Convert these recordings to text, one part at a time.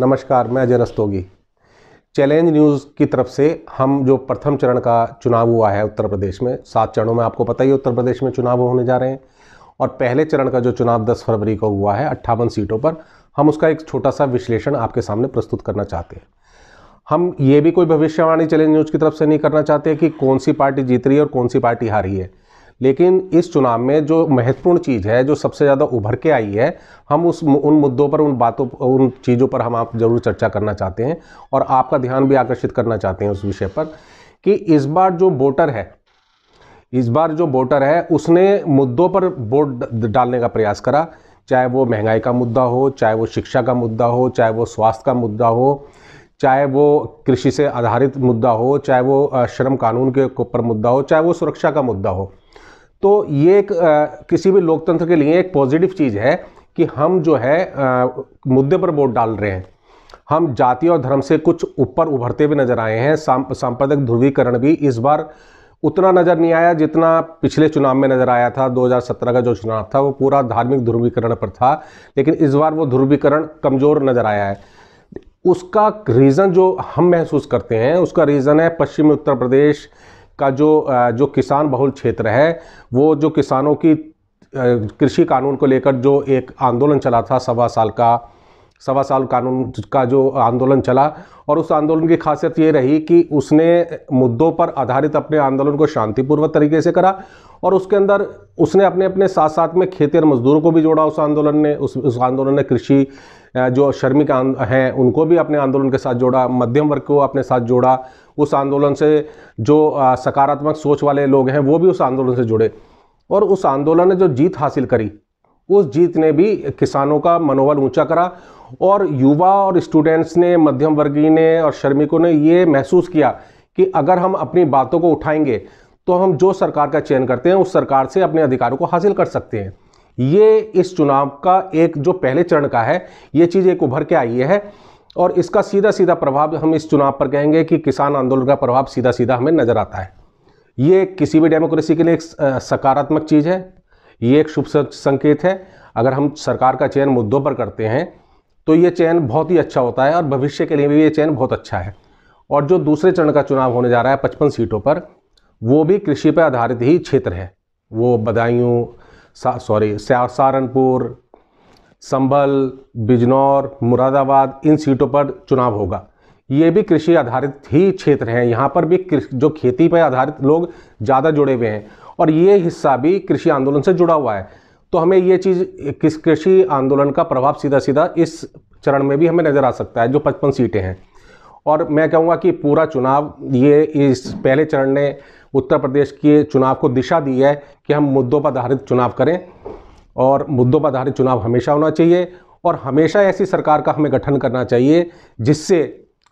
नमस्कार मैं Ajay Rastogi challenge news की तरफ से हम जो प्रथम चरण का चुनाव हुआ है उत्तर प्रदेश में सात चरणों में आपको पता ही उत्तर प्रदेश में चुनाव होने जा रहे हैं और पहले चरण का जो चुनाव 10 फरवरी को हुआ है अट्ठावन सीटों पर हम उसका एक छोटा सा विश्लेषण आपके सामने प्रस्तुत करना चाहते हैं हम ये भी कोई भविष्यवाणी चैलेंज न्यूज़ की तरफ से नहीं करना चाहते कि कौन सी पार्टी जीत रही है और कौन सी पार्टी हारी है लेकिन इस चुनाव में जो महत्वपूर्ण चीज़ है जो सबसे ज़्यादा उभर के आई है हम उस उन मुद्दों पर उन बातों उन चीज़ों पर हम आप जरूर चर्चा करना चाहते हैं और आपका ध्यान भी आकर्षित करना चाहते हैं उस विषय पर कि इस बार जो वोटर है इस बार जो वोटर है उसने मुद्दों पर वोट डालने का प्रयास करा चाहे वो महंगाई का मुद्दा हो चाहे वो शिक्षा का मुद्दा हो चाहे वो स्वास्थ्य का मुद्दा हो चाहे वो कृषि से आधारित मुद्दा हो चाहे वो श्रम कानून के ऊपर मुद्दा हो चाहे वो सुरक्षा का मुद्दा हो तो ये एक आ, किसी भी लोकतंत्र के लिए एक पॉजिटिव चीज़ है कि हम जो है आ, मुद्दे पर वोट डाल रहे हैं हम जाति और धर्म से कुछ ऊपर उभरते हुए नजर आए हैं सांप्रदायिक ध्रुवीकरण भी इस बार उतना नज़र नहीं आया जितना पिछले चुनाव में नज़र आया था 2017 का जो चुनाव था वो पूरा धार्मिक ध्रुवीकरण पर था लेकिन इस बार वो ध्रुवीकरण कमज़ोर नज़र आया है उसका रीज़न जो हम महसूस करते हैं उसका रीज़न है पश्चिमी उत्तर प्रदेश का जो जो किसान बहुल क्षेत्र है वो जो किसानों की कृषि कानून को लेकर जो एक आंदोलन चला था सवा साल का सवा साल कानून का जो आंदोलन चला और उस आंदोलन की खासियत ये रही कि उसने मुद्दों पर आधारित अपने आंदोलन को शांतिपूर्वक तरीके से करा और उसके अंदर उसने अपने अपने साथ साथ में खेती और मजदूरों को भी जोड़ा उस आंदोलन ने उस उस आंदोलन ने कृषि जो श्रमिक हैं उनको भी अपने आंदोलन के साथ जोड़ा मध्यम वर्ग को अपने साथ जोड़ा उस आंदोलन से जो सकारात्मक सोच वाले लोग हैं वो भी उस आंदोलन से जुड़े और उस आंदोलन ने जो जीत हासिल करी उस जीत ने भी किसानों का मनोबल ऊंचा करा और युवा और स्टूडेंट्स ने मध्यम वर्गीय ने और श्रमिकों ने ये महसूस किया कि अगर हम अपनी बातों को उठाएंगे तो हम जो सरकार का चयन करते हैं उस सरकार से अपने अधिकारों को हासिल कर सकते हैं ये इस चुनाव का एक जो पहले चरण का है ये चीज़ एक उभर के आई है और इसका सीधा सीधा प्रभाव हम इस चुनाव पर कहेंगे कि किसान आंदोलन का प्रभाव सीधा सीधा हमें नज़र आता है ये किसी भी डेमोक्रेसी के लिए एक सकारात्मक चीज़ है ये एक शुभ संकेत है अगर हम सरकार का चयन मुद्दों पर करते हैं तो ये चयन बहुत ही अच्छा होता है और भविष्य के लिए भी ये चयन बहुत अच्छा है और जो दूसरे चरण का चुनाव होने जा रहा है पचपन सीटों पर वो भी कृषि पर आधारित ही क्षेत्र है वो बदायूं सॉरी सहारनपुर संभल बिजनौर मुरादाबाद इन सीटों पर चुनाव होगा ये भी कृषि आधारित ही क्षेत्र हैं यहाँ पर भी जो खेती पर आधारित लोग ज़्यादा जुड़े हुए हैं और ये हिस्सा भी कृषि आंदोलन से जुड़ा हुआ है तो हमें ये चीज़ किस कृषि आंदोलन का प्रभाव सीधा सीधा इस चरण में भी हमें नज़र आ सकता है जो पचपन सीटें हैं और मैं कहूँगा कि पूरा चुनाव ये इस पहले चरण ने उत्तर प्रदेश के चुनाव को दिशा दी है कि हम मुद्दों पर आधारित चुनाव करें और मुद्दों पर आधारित चुनाव हमेशा होना चाहिए और हमेशा ऐसी सरकार का हमें गठन करना चाहिए जिससे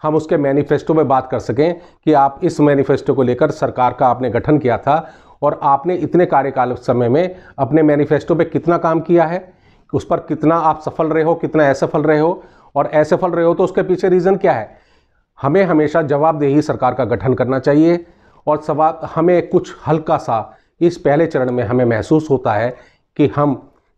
हम उसके मैनिफेस्टो में बात कर सकें कि आप इस मैनिफेस्टो को लेकर सरकार का आपने गठन किया था और आपने इतने कार्यकाल समय में अपने मैनिफेस्टो पे कितना काम किया है उस पर कितना आप सफल रहे हो कितना असफल रहे हो और असफल रहे हो तो उसके पीछे रीज़न क्या है हमें हमेशा जवाबदेही सरकार का गठन करना चाहिए और सवाल हमें कुछ हल्का सा इस पहले चरण में हमें महसूस होता है कि हम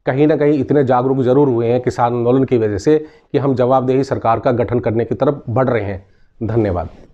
कहीं ना कहीं इतने जागरूक जरूर हुए हैं किसान आंदोलन की वजह से कि हम जवाबदेही सरकार का गठन करने की तरफ बढ़ रहे हैं धन्यवाद